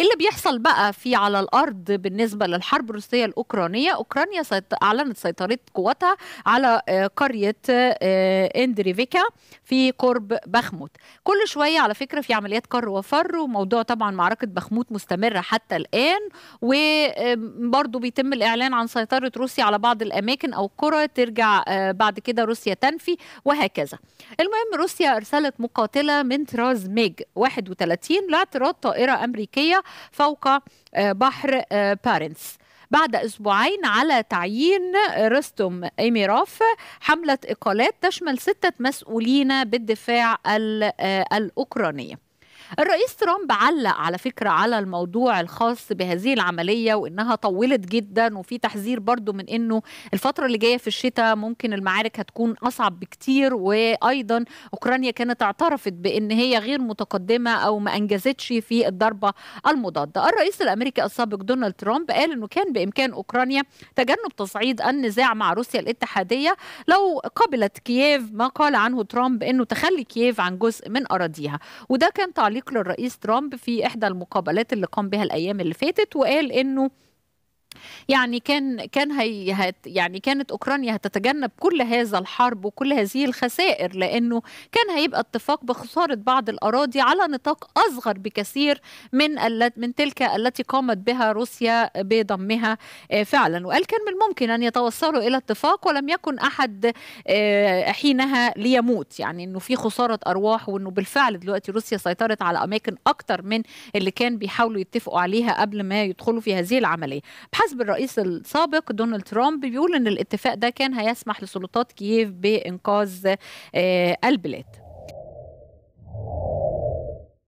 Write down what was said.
اللي بيحصل بقى في على الارض بالنسبه للحرب الروسيه الاوكرانيه اوكرانيا اعلنت سيطره قواتها على آه، قريه آه، اندريفيكا في قرب بخموت كل شويه على فكره في عمليات كر وفر وموضوع طبعا معركه بخموت مستمره حتى الان وبرضه بيتم الاعلان عن سيطره روسيا على بعض الاماكن او قرى ترجع آه، بعد كده روسيا تنفي وهكذا المهم روسيا ارسلت مقاتله من طراز ميج 31 لاعتراض طائره امريكيه فوق آه، بحر آه، بارنس بعد أسبوعين على تعيين رستم إيميروف حملة إقالات تشمل ستة مسؤولين بالدفاع آه، الأوكراني الرئيس ترامب علق على فكرة على الموضوع الخاص بهذه العملية وإنها طولت جدا وفي تحذير برضو من إنه الفترة اللي جاية في الشتاء ممكن المعارك هتكون أصعب بكتير وأيضا أوكرانيا كانت اعترفت بإن هي غير متقدمة أو ما أنجزتش في الضربة المضادة الرئيس الأمريكي السابق دونالد ترامب قال إنه كان بإمكان أوكرانيا تجنب تصعيد النزاع مع روسيا الاتحادية لو قبلت كييف ما قال عنه ترامب إنه تخلي كييف عن جزء من أراضيها وده كان تعليق تعليق للرئيس ترامب في إحدى المقابلات اللي قام بها الأيام اللي فاتت وقال إنه يعني كان كان هي هت يعني كانت اوكرانيا هتتجنب كل هذا الحرب وكل هذه الخسائر لانه كان هيبقى اتفاق بخساره بعض الاراضي على نطاق اصغر بكثير من من تلك التي قامت بها روسيا بضمها آه، فعلا وقال كان من الممكن ان يتوصلوا الى اتفاق ولم يكن احد آه، حينها ليموت يعني انه في خساره ارواح وانه بالفعل دلوقتي روسيا سيطرت على اماكن اكثر من اللي كان بيحاولوا يتفقوا عليها قبل ما يدخلوا في هذه العمليه حسب الرئيس السابق دونالد ترامب بيقول ان الاتفاق ده كان هيسمح لسلطات كييف بانقاذ آه، البلاد